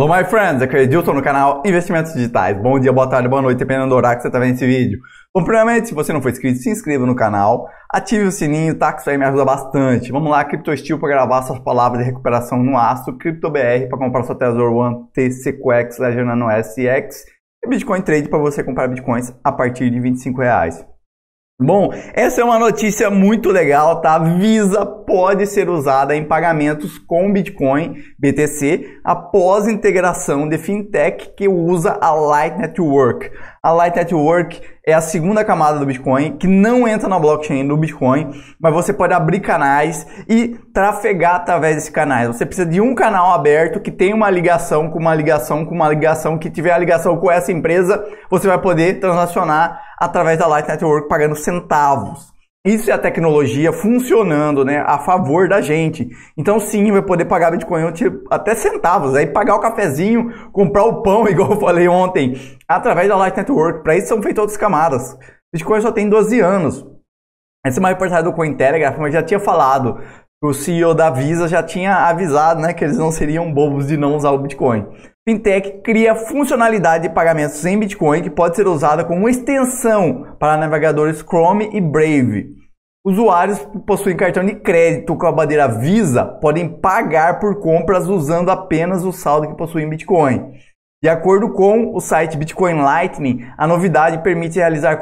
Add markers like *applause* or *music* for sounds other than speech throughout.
Hello my friends, aqui é Edilson no canal Investimentos Digitais. Bom dia, boa tarde, boa noite, dependendo do horário que você está vendo esse vídeo. Bom, primeiramente, se você não for inscrito, se inscreva no canal, ative o sininho, tá? Que isso aí me ajuda bastante. Vamos lá, CryptoSteel para gravar suas palavras de recuperação no aço, CryptoBR para comprar sua Tesor One, TCQX, Ledger Nano SX e Bitcoin Trade para você comprar Bitcoins a partir de 25 reais. Bom, essa é uma notícia muito legal, tá? Visa pode ser usada em pagamentos com Bitcoin BTC após integração de fintech que usa a Light Network. A Light Network é a segunda camada do Bitcoin, que não entra na blockchain do Bitcoin, mas você pode abrir canais e trafegar através desses canais. Você precisa de um canal aberto que tenha uma ligação com uma ligação com uma ligação, que tiver a ligação com essa empresa, você vai poder transacionar através da Light Network pagando centavos. Isso é a tecnologia funcionando, né, a favor da gente. Então sim, vai poder pagar Bitcoin até centavos, aí pagar o cafezinho, comprar o pão, *laughs* igual eu falei ontem, através da Light Network. Para isso são feitas outras camadas. Bitcoin só tem 12 anos. Essa é uma reportagem do Cointelegraph, mas já tinha falado o CEO da Visa já tinha avisado né, que eles não seriam bobos de não usar o Bitcoin. Fintech cria funcionalidade de pagamentos em Bitcoin que pode ser usada como extensão para navegadores Chrome e Brave. Usuários que possuem cartão de crédito com a bandeira Visa podem pagar por compras usando apenas o saldo que possuem Bitcoin. De acordo com o site Bitcoin Lightning, a novidade permite realizar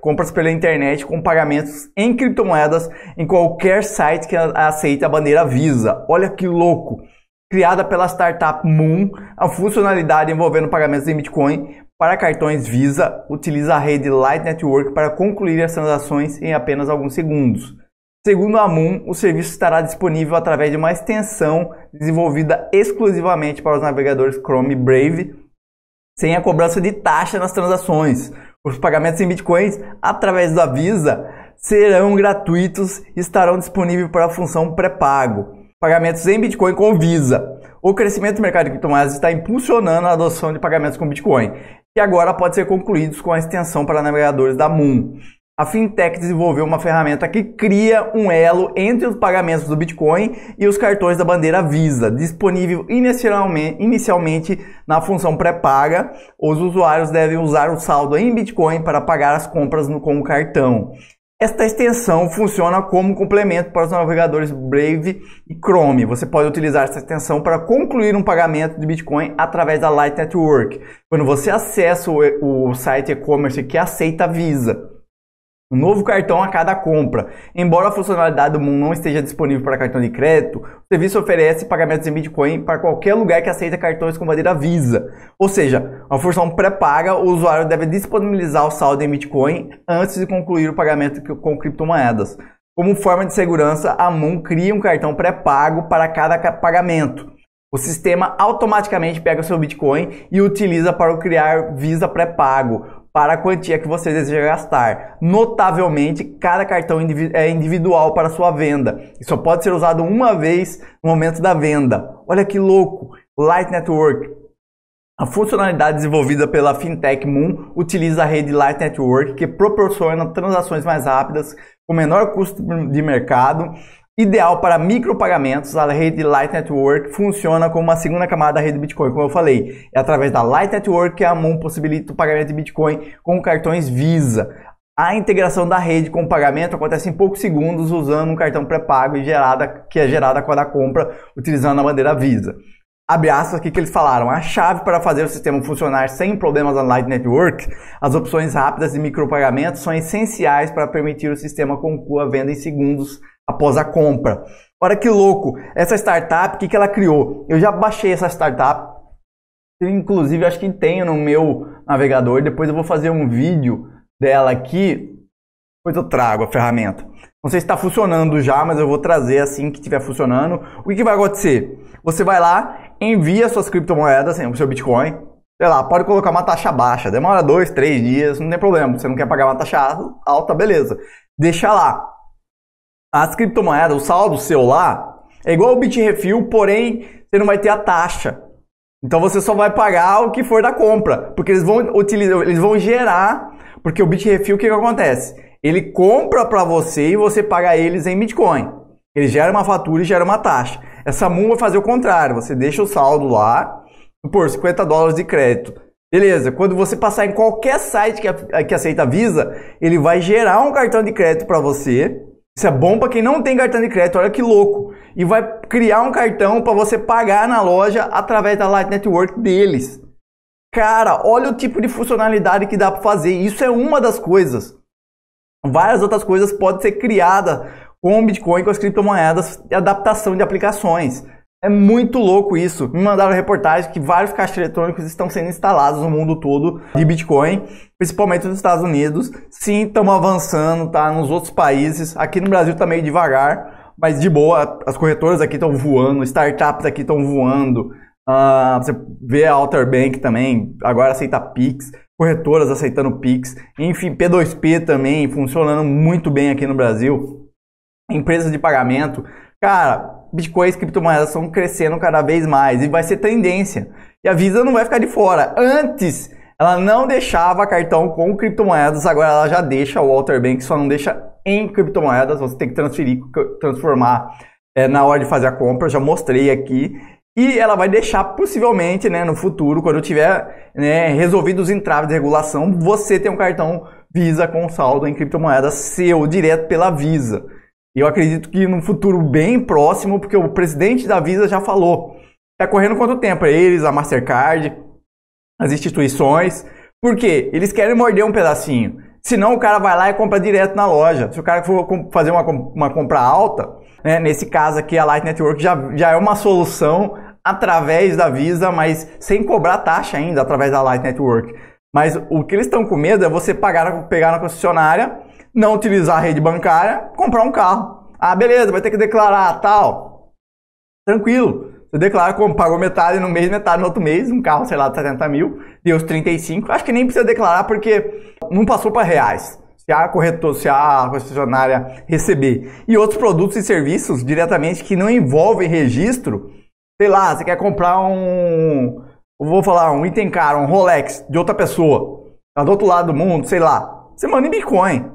compras pela internet com pagamentos em criptomoedas em qualquer site que aceite a bandeira Visa. Olha que louco! Criada pela startup Moon, a funcionalidade envolvendo pagamentos em Bitcoin para cartões Visa utiliza a rede Light Network para concluir as transações em apenas alguns segundos. Segundo a Moon, o serviço estará disponível através de uma extensão desenvolvida exclusivamente para os navegadores Chrome e Brave, sem a cobrança de taxa nas transações. Os pagamentos em bitcoins através da Visa serão gratuitos e estarão disponíveis para a função pré-pago. Pagamentos em Bitcoin com Visa. O crescimento do mercado de criptomoedas está impulsionando a adoção de pagamentos com Bitcoin, que agora pode ser concluídos com a extensão para navegadores da Moon. A fintech desenvolveu uma ferramenta que cria um elo entre os pagamentos do Bitcoin e os cartões da bandeira Visa, disponível inicialmente, inicialmente na função pré-paga. Os usuários devem usar o saldo em Bitcoin para pagar as compras no, com o cartão. Esta extensão funciona como complemento para os navegadores Brave e Chrome. Você pode utilizar essa extensão para concluir um pagamento de Bitcoin através da Light Network, quando você acessa o, o site e-commerce que aceita a Visa. Um novo cartão a cada compra. Embora a funcionalidade do Moon não esteja disponível para cartão de crédito, o serviço oferece pagamentos em Bitcoin para qualquer lugar que aceita cartões com bandeira Visa. Ou seja, uma função pré-paga, o usuário deve disponibilizar o saldo em Bitcoin antes de concluir o pagamento com criptomoedas. Como forma de segurança, a Moon cria um cartão pré-pago para cada pagamento. O sistema automaticamente pega seu Bitcoin e utiliza para criar Visa pré-pago para a quantia que você deseja gastar. Notavelmente, cada cartão é individual para sua venda e só pode ser usado uma vez no momento da venda. Olha que louco! Light Network. A funcionalidade desenvolvida pela fintech Moon utiliza a rede Light Network que proporciona transações mais rápidas com menor custo de mercado Ideal para micropagamentos, a rede Light Network funciona como uma segunda camada da rede Bitcoin, como eu falei. É através da Light Network que a Moon possibilita o pagamento de Bitcoin com cartões Visa. A integração da rede com o pagamento acontece em poucos segundos usando um cartão pré-pago que é gerado quando a compra utilizando a bandeira Visa. Abre aspas aqui que eles falaram. A chave para fazer o sistema funcionar sem problemas na Light Network, as opções rápidas de micropagamentos são essenciais para permitir o sistema concluir a venda em segundos após a compra. Olha que louco! Essa startup, o que, que ela criou? Eu já baixei essa startup. Inclusive, acho que tenho no meu navegador. Depois eu vou fazer um vídeo dela aqui. Depois eu trago a ferramenta. Não sei se está funcionando já, mas eu vou trazer assim que estiver funcionando. O que, que, vai acontecer? Você vai lá, envia suas criptomoedas, assim, o seu Bitcoin. Sei lá, pode colocar uma taxa baixa. Demora dois, três dias, não tem problema. Você não quer pagar uma taxa alta, beleza. Deixa lá. As criptomoedas, o saldo seu lá, é igual o Bitrefill, porém você não vai ter a taxa. Então você só vai pagar o que for da compra, porque eles vão utilizar, eles vão gerar, porque o Bitrefill o que, que acontece? Ele compra para você e você paga eles em Bitcoin. Ele gera uma fatura e gera uma taxa. Essa MUM vai fazer o contrário, você deixa o saldo lá, por 50 dólares de crédito. Beleza, quando você passar em qualquer site que, que aceita Visa, ele vai gerar um cartão de crédito para você isso é bom para quem não tem cartão de crédito, olha que louco. E vai criar um cartão para você pagar na loja através da Light Network deles. Cara, olha o tipo de funcionalidade que dá para fazer. Isso é uma das coisas. Várias outras coisas podem ser criadas com o Bitcoin, com as criptomoedas e adaptação de aplicações. É muito louco isso. Me mandaram reportagem que vários caixas eletrônicos estão sendo instalados no mundo todo de Bitcoin, principalmente nos Estados Unidos. Sim, estamos avançando, tá? Nos outros países. Aqui no Brasil tá meio devagar, mas de boa. As corretoras aqui estão voando, startups aqui estão voando. Uh, você vê a Alter Bank também, agora aceita Pix, corretoras aceitando Pix, enfim, P2P também funcionando muito bem aqui no Brasil, empresas de pagamento. Cara, bitcoins, criptomoedas estão crescendo cada vez mais e vai ser tendência. E a Visa não vai ficar de fora. Antes, ela não deixava cartão com criptomoedas, agora ela já deixa o Walter Bank, só não deixa em criptomoedas, você tem que transferir, transformar é, na hora de fazer a compra, já mostrei aqui. E ela vai deixar possivelmente, né, no futuro, quando tiver né, resolvido os entraves de regulação, você tem um cartão Visa com saldo em criptomoedas seu, direto pela Visa. E eu acredito que num futuro bem próximo, porque o presidente da Visa já falou. Está correndo quanto tempo? Eles, a Mastercard, as instituições. Por quê? Eles querem morder um pedacinho. Senão o cara vai lá e compra direto na loja. Se o cara for fazer uma, uma compra alta, né, nesse caso aqui a Light Network já, já é uma solução através da Visa, mas sem cobrar taxa ainda através da Light Network. Mas o que eles estão com medo é você pagar, pegar na concessionária não utilizar a rede bancária, comprar um carro. Ah, beleza, vai ter que declarar tal. Tranquilo. Você declara, como pagou metade no mês, metade no outro mês, um carro, sei lá, de 70 mil, deu os 35. Acho que nem precisa declarar porque não passou para reais. Se a corretora, se a concessionária receber. E outros produtos e serviços diretamente que não envolvem registro. Sei lá, você quer comprar um. Vou falar, um item caro, um Rolex de outra pessoa, tá do outro lado do mundo, sei lá. Você manda em Bitcoin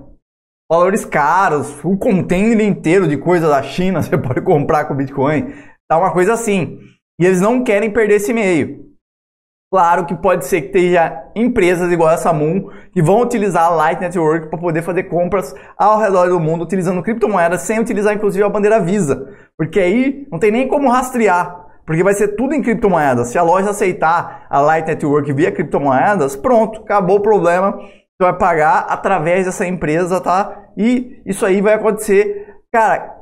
valores caros, o contêiner inteiro de coisa da China *laughs* você pode comprar com Bitcoin, tá uma coisa assim. E eles não querem perder esse meio. Claro que pode ser que tenha empresas igual essa Moon que vão utilizar a Light Network para poder fazer compras ao redor do mundo utilizando criptomoedas sem utilizar inclusive a bandeira Visa, porque aí não tem nem como rastrear, porque vai ser tudo em criptomoedas. Se a loja aceitar a Light Network via criptomoedas, pronto, acabou o problema você vai pagar através dessa empresa, tá? E isso aí vai acontecer. Cara,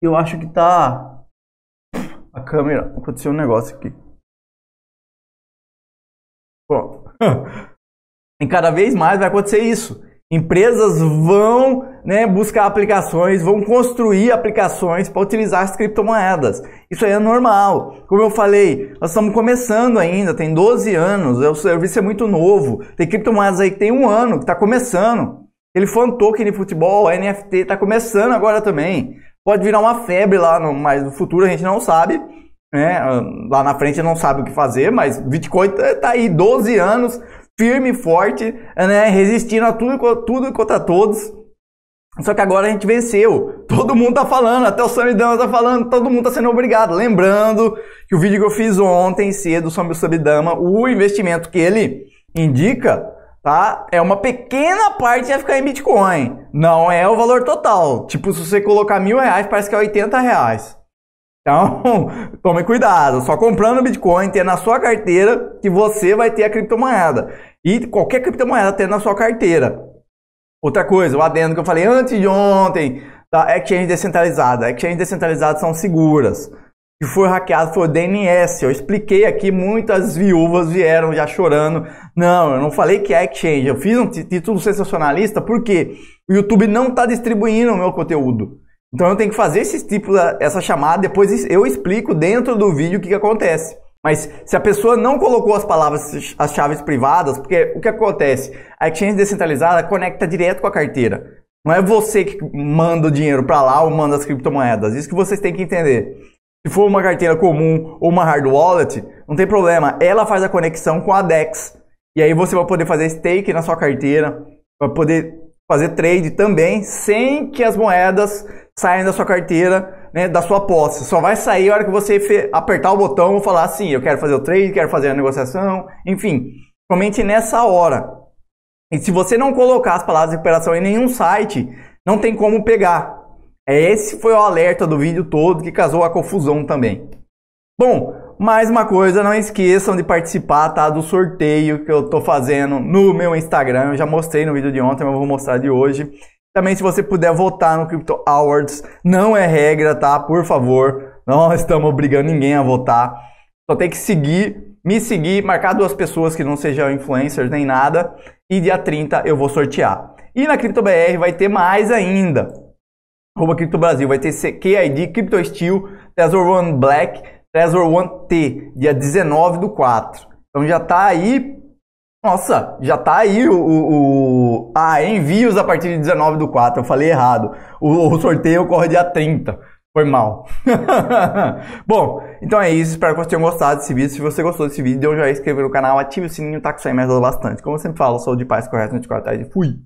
eu acho que tá. A câmera. Aconteceu um negócio aqui. Pronto. *laughs* E cada vez mais vai acontecer isso. Empresas vão né, buscar aplicações, vão construir aplicações para utilizar as criptomoedas. Isso aí é normal. Como eu falei, nós estamos começando ainda, tem 12 anos, é o serviço é muito novo. Tem criptomoedas aí que tem um ano, que está começando. Ele foi um token de futebol, NFT, está começando agora também. Pode virar uma febre lá, no, mas no futuro a gente não sabe. Né? Lá na frente não sabe o que fazer, mas Bitcoin está tá aí 12 anos firme e forte, né? Resistindo a tudo, tudo contra todos. Só que agora a gente venceu. Todo mundo tá falando, até o Samidama tá falando, todo mundo tá sendo obrigado. Lembrando que o vídeo que eu fiz ontem cedo sobre o Samidama, o investimento que ele indica, tá? É uma pequena parte que vai ficar em Bitcoin. Não é o valor total. Tipo, se você colocar mil reais, parece que é 80 reais. Então, *laughs* tome cuidado, só comprando Bitcoin, ter na sua carteira que você vai ter a criptomoeda. E qualquer criptomoeda tendo na sua carteira. Outra coisa, o adendo que eu falei antes de ontem, da exchange descentralizada. Exchange descentralizadas são seguras. Que foi hackeado foi o DNS. Eu expliquei aqui, muitas viúvas vieram já chorando. Não, eu não falei que é exchange. Eu fiz um título sensacionalista porque o YouTube não está distribuindo o meu conteúdo. Então eu tenho que fazer esse tipo, essa chamada, depois eu explico dentro do vídeo o que, que acontece. Mas se a pessoa não colocou as palavras, as chaves privadas, porque o que acontece? A exchange descentralizada conecta direto com a carteira. Não é você que manda o dinheiro para lá ou manda as criptomoedas. Isso que vocês têm que entender. Se for uma carteira comum ou uma hard wallet, não tem problema. Ela faz a conexão com a DEX. E aí você vai poder fazer stake na sua carteira, vai poder fazer trade também sem que as moedas saiam da sua carteira, né, da sua posse. Só vai sair a hora que você apertar o botão e falar assim, eu quero fazer o trade, quero fazer a negociação, enfim, somente nessa hora. E se você não colocar as palavras de recuperação em nenhum site, não tem como pegar. Esse foi o alerta do vídeo todo que causou a confusão também. Bom, mais uma coisa, não esqueçam de participar, tá? Do sorteio que eu tô fazendo no meu Instagram. Eu já mostrei no vídeo de ontem, mas vou mostrar de hoje. Também, se você puder votar no Crypto Awards, não é regra, tá? Por favor, não estamos obrigando ninguém a votar. Só tem que seguir, me seguir, marcar duas pessoas que não sejam influencers nem nada. E dia 30 eu vou sortear. E na CryptoBR vai ter mais ainda. Arroba Crypto Brasil, vai ter CKID, Crypto Steel, Tesor One Black Treasure One T, dia 19 do 4. Então já tá aí. Nossa, já tá aí o, o, o. Ah, envios a partir de 19 do 4. Eu falei errado. O, o sorteio ocorre dia 30. Foi mal. *laughs* Bom, então é isso. Espero que vocês tenham gostado desse vídeo. Se você gostou desse vídeo, dê um joinha, inscreva no canal, ative o sininho, tá que sai mais bastante. Como eu sempre falo, sou de paz, correto, quarta tarde. Tá? Fui!